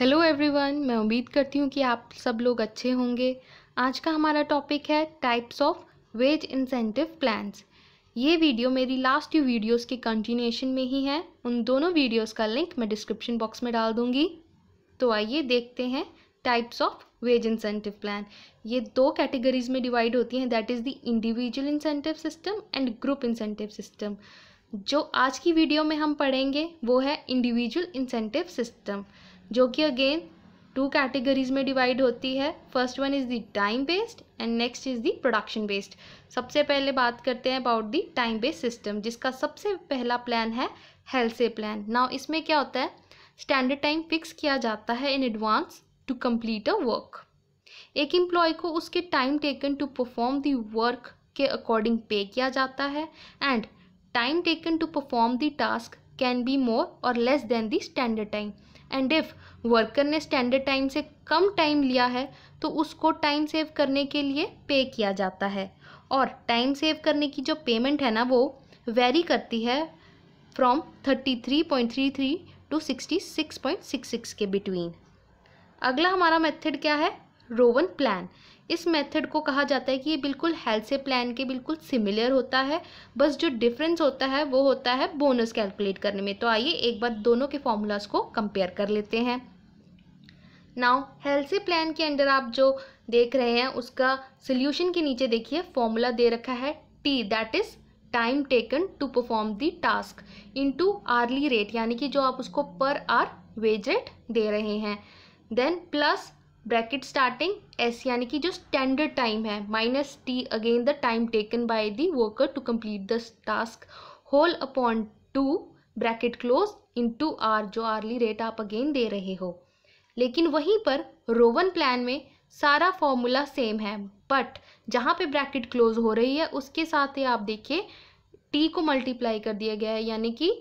hello everyone मैं उम्मीद करती हूँ कि आप सब लोग अच्छे होंगे आज का हमारा टॉपिक है types of wage incentive plans ये वीडियो मेरी लास्ट टू वीडियोस के कंटिन्यूएशन में ही है उन दोनों वीडियोस का लिंक मैं डिस्क्रिप्शन बॉक्स में डाल दूँगी तो आइए देखते हैं types of wage incentive plan ये दो कैटेगरीज में डिवाइड होती हैं that is the individual incentive system and group incentive system जो आज की वीडियो में हम पढ़ेंगे वो है इंडिविजुअल इंसेंटिव सिस्टम जो कि अगेन टू कैटेगरीज में डिवाइड होती है first one is the time based and next is the production based सबसे पहले बात करते हैं about the time based system जिसका सबसे पहला प्लान है हेल्थ से प्लान नाउ इसमें क्या होता है स्टैंडर्ड टाइम फिक्स किया जाता है in advance to complete a work एक एम्प्लॉय को उसके time taken to perform the work के अकॉर्डिंग पे किया जाता है and time taken to perform the task can be more और less than the standard time and if worker ने स्टैंडर्ड टाइम से कम टाइम लिया है तो उसको टाइम सेव करने के लिए पे किया जाता है और टाइम सेव करने की जो पेमेंट है ना वो वेरी करती है from thirty three point three three to sixty six point six six के बिटवीन अगला हमारा मेथड क्या है रोवन प्लान इस मेथड को कहा जाता है कि ये बिल्कुल हेल्थ से प्लान के बिल्कुल सिमिलर होता है बस जो डिफरेंस होता है वो होता है बोनस कैलकुलेट करने में तो आइए एक बार दोनों के फॉर्मूलाज को कंपेयर कर लेते हैं नाउ हेल्थ से प्लान के अंडर आप जो देख रहे हैं उसका सोल्यूशन के नीचे देखिए फॉर्मूला दे रखा है T that is time taken to perform the task into hourly rate यानी कि जो आप उसको पर आर वेज रेट दे रहे हैं then plus bracket starting S यानी कि जो स्टैंडर्ड टाइम है minus T again the time taken by the worker to complete the task whole upon two bracket close into R जो hourly rate आप again दे रहे हो लेकिन वहीं पर रोवन प्लान में सारा फॉर्मूला सेम है बट जहाँ पे ब्रैकेट क्लोज हो रही है उसके साथ ही आप देखिए टी को मल्टीप्लाई कर दिया गया है यानी कि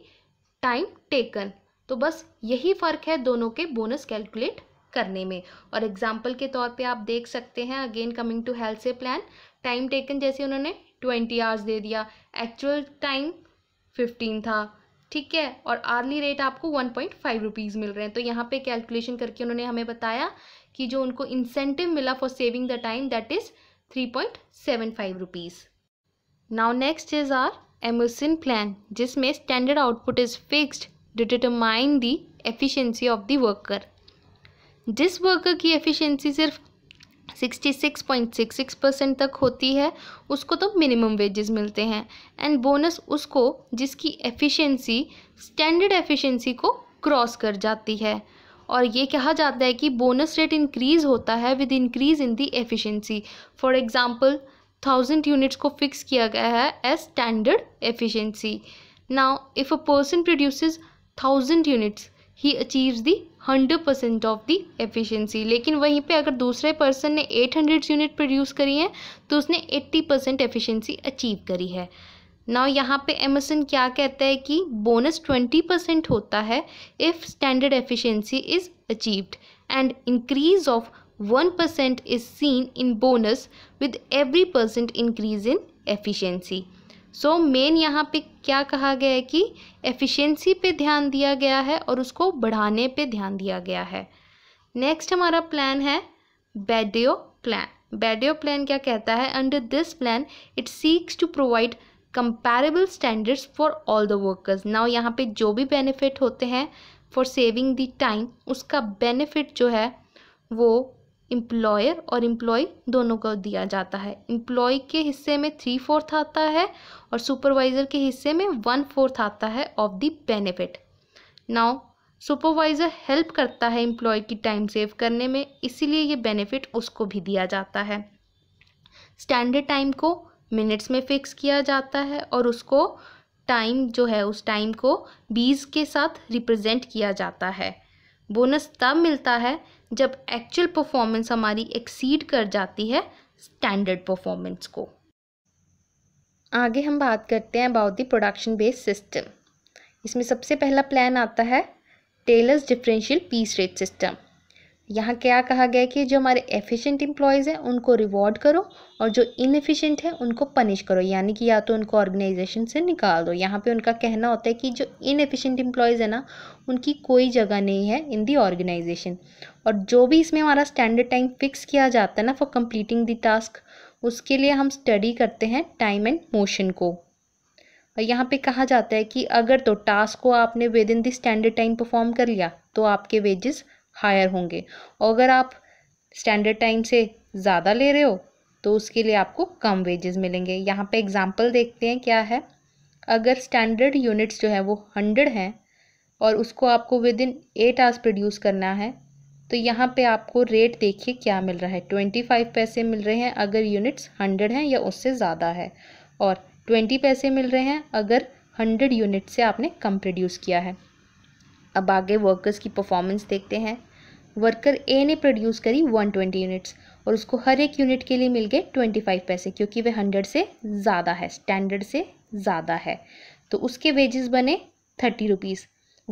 टाइम टेकन तो बस यही फ़र्क है दोनों के बोनस कैलकुलेट करने में और एग्जाम्पल के तौर पर आप देख सकते हैं again coming to Halsey plan time taken जैसे उन्होंने ट्वेंटी आवर्स दे दिया एक्चुअल टाइम फिफ्टीन था ठीक है और आर्ली रेट आपको वन पॉइंट फाइव रुपीज़ मिल रहे हैं तो यहाँ पे कैलकुलेशन करके उन्होंने हमें बताया कि जो उनको इंसेंटिव मिला for saving the time that is three point seven five rupees now next is our Emerson plan जिसमें standard output is fixed determine determine the of the worker जिस वर्कर की एफिशिएंसी सिर्फ 66.66 परसेंट तक होती है उसको तो मिनिमम वेजेस मिलते हैं एंड बोनस उसको जिसकी एफिशिएंसी स्टैंडर्ड एफिशिएंसी को क्रॉस कर जाती है और ये कहा जाता है कि बोनस रेट इंक्रीज होता है with increase in the efficiency for example thousand units को फिक्स किया गया है as standard efficiency now if a person produces thousand units he achieves the hundred percent of the efficiency लेकिन वहीं पे अगर दूसरे पर्सन ने एट हंड्रेड यूनिट प्रोड्यूस करी है तो उसने एट्टी परसेंट एफिशियंसी अचीव करी है नाउ यहाँ पे एमसन क्या कहता है कि बोनस ट्वेंटी परसेंट होता है if standard efficiency is achieved and increase of one percent is seen in bonus with every percent increase in efficiency so so, main यहाँ पे क्या कहा गया है कि एफिशिएंसी पे ध्यान दिया गया है और उसको बढ़ाने पे ध्यान दिया गया है नेक्स्ट हमारा प्लान है बेडियो प्लान बेडियो प्लान क्या कहता है under this plan it seeks to provide comparable standards for all the workers now यहाँ पे जो भी बेनिफिट होते हैं फॉर सेविंग द टाइम उसका बेनिफिट जो है वो एम्प्लॉयर और इम्प्लॉय दोनों को दिया जाता है एम्प्लॉय के हिस्से में थ्री फोर्थ आता है और सुपरवाइज़र के हिस्से में वन फोर्थ आता है of the benefit now supervisor help करता है एम्प्लॉय की टाइम सेव करने में इसीलिए ये बेनिफिट उसको भी दिया जाता है स्टैंडर्ड टाइम को मिनट्स में फिक्स किया जाता है और उसको टाइम जो है उस टाइम को बीस के साथ रिप्रेजेंट किया जाता है बोनस तब मिलता है जब एक्चुअल परफॉर्मेंस हमारी एक्सीड कर जाती है स्टैंडर्ड परफॉर्मेंस को आगे हम बात करते हैं about the production based system इसमें सबसे पहला प्लान आता है Taylor's differential piece rate system यहाँ क्या कहा गया कि जो हमारे एफिशिएंट एम्प्लॉयज़ हैं उनको रिवॉर्ड करो और जो इनएफिशिएंट हैं उनको पनिश करो यानी कि या तो उनको ऑर्गेनाइजेशन से निकाल दो यहाँ पे उनका कहना होता है कि जो इनएफिशिएंट एम्प्लॉयज़ है ना उनकी कोई जगह नहीं है इन दी ऑर्गेनाइजेशन और जो भी इसमें हमारा स्टैंडर्ड टाइम फिक्स किया जाता है ना फॉर कम्प्लीटिंग दी टास्क उसके लिए हम स्टडी करते हैं टाइम एंड मोशन को और यहाँ पे कहा जाता है कि अगर तो टास्क को आपने within the standard time perform कर लिया तो आपके वेजेस हायर होंगे और अगर आप स्टैंडर्ड टाइम से ज़्यादा ले रहे हो तो उसके लिए आपको कम वेजेस मिलेंगे यहाँ पे एग्जांपल देखते हैं क्या है अगर स्टैंडर्ड यूनिट्स जो है वो हंड्रेड हैं और उसको आपको within eight hours produce करना है तो यहाँ पे आपको रेट देखिए क्या मिल रहा है ट्वेंटी फाइव पैसे मिल रहे हैं अगर यूनिट्स हंड्रेड हैं या उससे ज़्यादा है और ट्वेंटी पैसे मिल रहे हैं अगर हंड्रेड यूनिट से आपने कम प्रोड्यूस किया है अब आगे वर्कर्स की परफॉर्मेंस देखते हैं वर्कर ए ने प्रोड्यूस करी 120 यूनिट्स और उसको हर एक यूनिट के लिए मिल गए 25 पैसे क्योंकि वे 100 से ज़्यादा है स्टैंडर्ड से ज़्यादा है तो उसके वेजेस बने थर्टी रुपीज़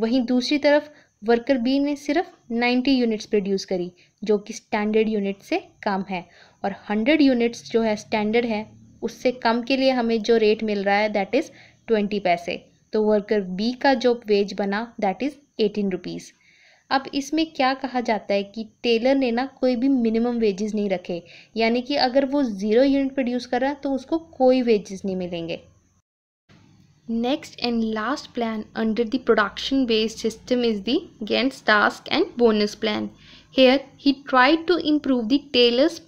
वहीं दूसरी तरफ वर्कर बी ने सिर्फ 90 यूनिट्स प्रोड्यूस करी जो कि स्टैंडर्ड यूनिट से कम है और 100 यूनिट्स जो है स्टैंडर्ड है उससे कम के लिए हमें जो रेट मिल रहा है दैट इज़ ट्वेंटी पैसे तो वर्कर बी का जो वेज बना दैट इज़ एटीन रुपीज़ अब इसमें क्या कहा जाता है कि टेलर ने ना कोई भी मिनिमम वेजेस नहीं रखे यानी कि अगर वो ज़ीरो यूनिट प्रोड्यूस कर रहा है तो उसको कोई वेजेस नहीं मिलेंगे next and last plan under the production based system is the Gantt's task and bonus plan here he try to improve the Taylor's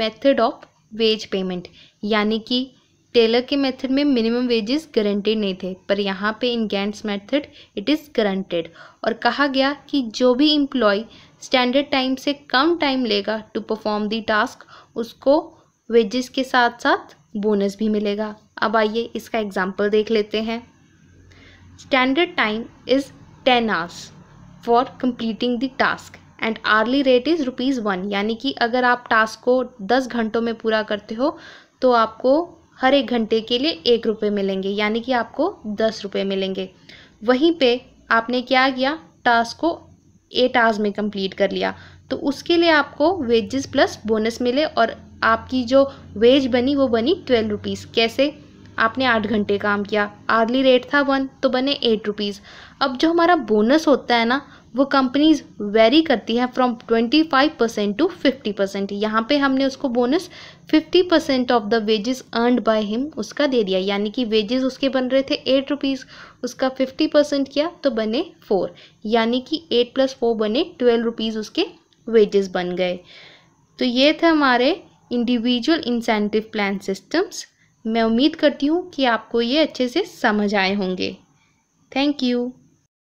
method of wage payment यानी कि टेलर के मेथड में मिनिमम वेजेस गारंटेड नहीं थे पर यहाँ पे in Gantt's method it is guaranteed और कहा गया कि जो भी इम्प्लॉय स्टैंडर्ड टाइम से कम टाइम लेगा टू परफॉर्म दी टास्क उसको वेजेस के साथ साथ बोनस भी मिलेगा अब आइए इसका एग्जाम्पल देख लेते हैं standard time is ten hours for completing the task and hourly rate is rupees one यानी कि अगर आप टास्क को दस घंटों में पूरा करते हो तो आपको हर एक घंटे के लिए एक रुपये मिलेंगे यानी कि आपको दस रुपये मिलेंगे वहीं पे आपने क्या किया टास्क को एट आवर्स में कंप्लीट कर लिया तो उसके लिए आपको वेजेस प्लस बोनस मिले और आपकी जो वेज बनी वो बनी ट्वेल्व रुपीज़ कैसे आपने आठ घंटे काम किया आर्ली रेट था वन तो बने एट रुपीज़ अब जो हमारा बोनस होता है ना वो कंपनीज वेरी करती है from twenty five percent to fifty percent यहाँ पे हमने उसको bonus fifty percent of the wages earned by him उसका दे दिया यानी कि वेजेस उसके बन रहे थे एट रुपीज़ उसका फिफ्टी परसेंट किया तो बने फोर यानी कि एट प्लस फोर बने ट्वेल्व रुपीज़ उसके वेजेस बन गए तो ये थे हमारे इंडिविजुअल इंसेंटिव प्लान सिस्टम्स मैं उम्मीद करती हूँ कि आपको ये अच्छे से समझ आए होंगे थैंक यू